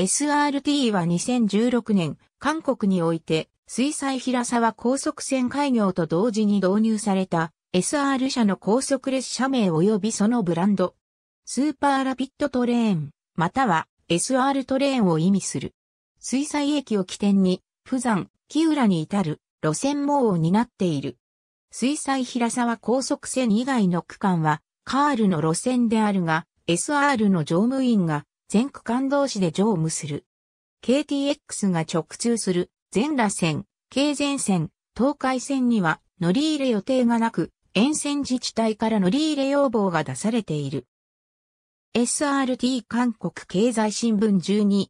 SRT は2016年、韓国において、水彩平沢高速線開業と同時に導入された SR 社の高速列車名及びそのブランド。スーパーラピッドトレーン、または SR トレーンを意味する。水彩駅を起点に、普山、木浦に至る路線網を担っている。水彩平沢高速線以外の区間は、カールの路線であるが、SR の乗務員が全区間同士で乗務する。KTX が直通する全裸線、京前線、東海線には乗り入れ予定がなく、沿線自治体から乗り入れ要望が出されている。SRT 韓国経済新聞12、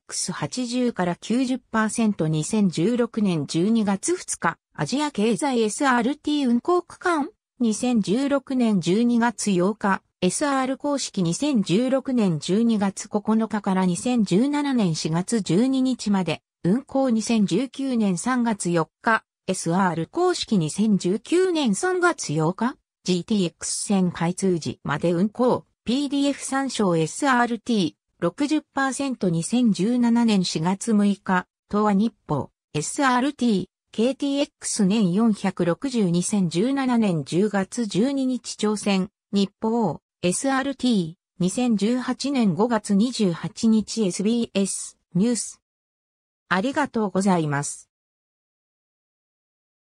KTX80 から 90%2016 年12月2日、アジア経済 SRT 運行区間、2016年12月8日、SR 公式2016年12月9日から2017年4月12日まで、運行2019年3月4日、SR 公式2019年3月8日、GTX 線開通時まで運行、PDF 参照 SRT、60%2017 年4月6日、東亜日報、SRT、KTX 年4602017年10月12日朝鮮、日報、SRT、2018年5月28日 SBS ニュース。ありがとうございます。